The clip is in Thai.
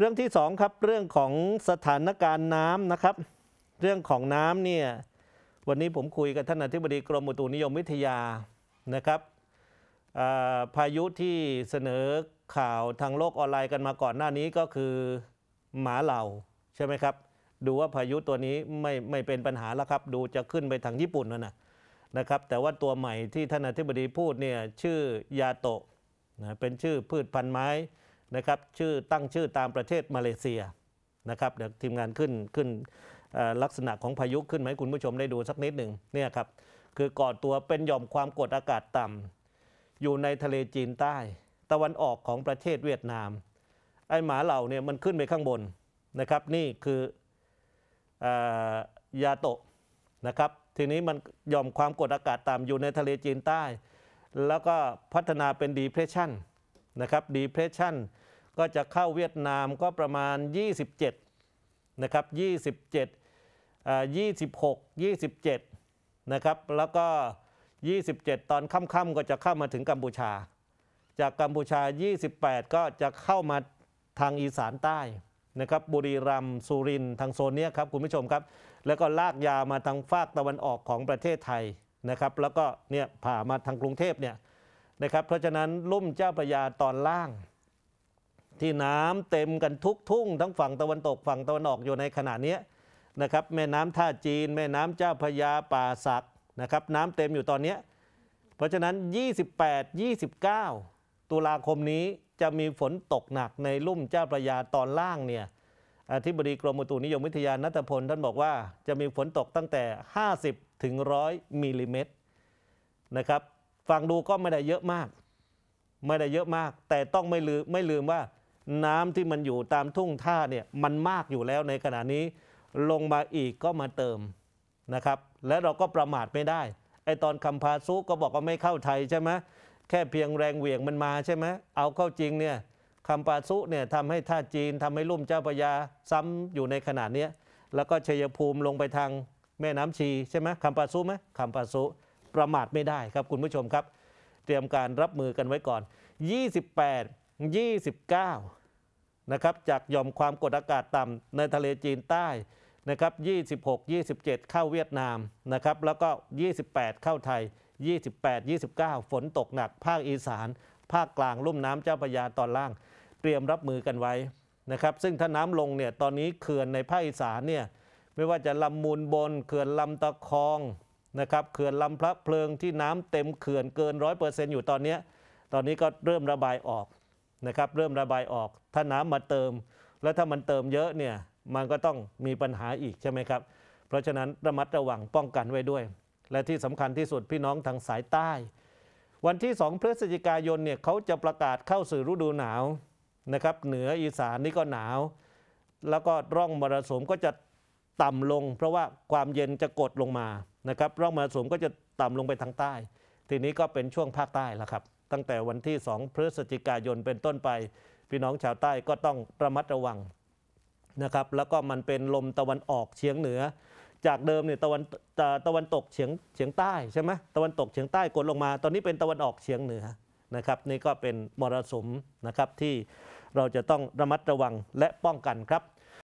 เรื่องที่2ครับเรื่องของสถานการณ์น้ำนะครับเรื่องของน้ำเนี่ยวันนี้ผมคุยกับท่านอธิบดีกรมอุตุนิยมวิทยานะครับพายุที่เสนอข่าวทางโลกออนไลน์กันมาก่อนหน้านี้ก็คือหมาเหล่าใช่ไหมครับดูว่าพายุตัวนี้ไม่ไม่เป็นปัญหาแล้วครับดูจะขึ้นไปทางญี่ปุ่นแล้วนะนะครับแต่ว่าตัวใหม่ที่ท่านอธิบดีพูดเนี่ยชื่อยาโตะนะเป็นชื่อพืชพันธุ์ไม้นะครับชื่อตั้งชื่อตามประเทศมาเลเซียนะครับเดี๋ยวทีมงานขึ้นขึ้นลักษณะของพายุขึ้นไหมคุณผู้ชมได้ดูสักนิดหนึ่งเนี่ยครับคือก่อตัวเป็นหย่อมความกดอากาศต่ำ อยู่ในทะเลจีนใต้ ตะวันออกของประเทศเวียดนาม ไอหมาเหล่าเนี่ยมันขึ้นไปข้างบนนะครับนี่คืออยาโตะนะครับทีนี้มันหย่อมความกดอากาศต่ำอยู่ในทะเลจีนใต้ แล้วก็พัฒนาเป็นดีเพรสชันนะครับดีเพรสชันก็จะเข้าเวียดนามก็ประมาณ 27นะครับ27 26 27นะครับแล้วก็ 27 ตอนค่ำๆก็จะเข้ามาถึงกัมพูชา จากกัมพูชา 28 ก็จะเข้ามาทางอีสานใต้นะครับบุรีรัมย์สุรินทางโซนนี้ครับคุณผู้ชมครับ แล้วก็ลากยาวมาทางภาคตะวันออกของประเทศไทยนะครับแล้วก็เนี่ยผ่ามาทางกรุงเทพเนี่ยนะครับเพราะฉะนั้นลุ่มเจ้าพระยาตอนล่างที่น้ำเต็มกันทุกทุ่งทั้งฝั่งตะวันตกฝั่งตะวันออก อยู่ในขณะนี้นะครับแม่น้ำท่าจีนแม่น้ำเจ้าพยาป่า สักนะครับน้ำเต็มอยู่ตอนนี้ เพราะฉะนั้น 28 29 ตุลาคมนี้จะมีฝนตกหนักในลุ่มเจ้าพระยาตอนล่างเนี่ยอธิบดีกรมอุตุนิยมวิทยานัตพลท่านบอกว่า จะมีฝนตกตั้งแต่ 50 ถึง 100มิลลิเมตรนะครับฟังดูก็ไม่ได้เยอะมาก ไม่ได้เยอะมากแต่ต้องไม่ลืมไม่ลืมว่าน้ำที่มันอยู่ตามทุ่งท่าเนี่ยมันมากอยู่แล้วในขณะนี้ ลงมาอีกก็มาเติมนะครับและเราก็ประมาทไม่ได้ไอตอนคำพาซุก็บอกว่าไม่เข้าไทยใช่ไหมแค่เพียงแรงเหวี่ยงมันมาใช่ไหมเอาเข้าจริงเนี่ยคำปาซุเนี่ยทำให้ท่าจีนทำให้ลุ่มเจ้าพระยาซ้ำอยู่ในขนาดนี้แล้วก็ชัยภูมิลงไปทางแม่น้ำชีใช่ไหมคำปาซุไหมคำปาซุประมาทไม่ได้ครับ คุณผู้ชมครับ เตรียมการรับมือกันไว้ก่อน28 29นะครับจากหย่อมความกดอากาศต่ำในทะเลจีนใต้นะครับ 26 27 เข้าเวียดนามนะครับแล้วก็ 28 เข้าไทย 28 29 ฝนตกหนัก ภาคอีสาน ภาคกลางลุ่มน้ำเจ้าพระยาตอนล่าง เตรียมรับมือกันไว้นะครับซึ่งถ้าน้ำลงเนี่ยตอนนี้เขื่อนในภาคอีสานเนี่ยไม่ว่าจะลำมูลบน เขื่อนลำตะคองนะครับเขื่อนลำพระเพลิงที่น้ำเต็ม เขื่อนเกินร้อยเปอร์เซ็นต์อยู่ตอนนี้ ตอนนี้ก็เริ่มระบายออกนะครับเริ่มระบายออกถ้าน้ำมาเติม แล้วถ้ามันเติมเยอะเนี่ยมันก็ต้องมีปัญหาอีกใช่ไหมครับ เพราะฉะนั้นระมัดระวังป้องกันไว้ด้วย และที่สำคัญที่สุดพี่น้องทางสายใต้ วันที่2พฤศจิกายนเนี่ยเขาจะประกาศเข้าสู่ฤดูหนาวนะครับ เหนืออีสานนี่ก็หนาว แล้วก็ร่องมรสุมก็จะต่ำลง เพราะว่าความเย็นจะกดลงมานะครับร่องมรสุมก็จะต่ำลงไปทางใต้ทีนี้ก็เป็นช่วงภาคใต้แล้วครับตั้งแต่วันที่ 2 พฤศจิกายนเป็นต้นไปพี่น้องชาวใต้ก็ต้องระมัดระวังนะครับ แล้วก็มันเป็นลมตะวันออกเฉียงเหนือ จากเดิมเนี่ยตะวันตะตะวันตกเฉียงเฉียงใต้ใช่ไหมตะวันตกเฉียงใต้กดลงมา ตอนนี้เป็นตะวันออกเฉียงเหนือนะครับ นี่ก็เป็นมรสุมนะครับที่เราจะต้องระมัดระวังและป้องกันครับ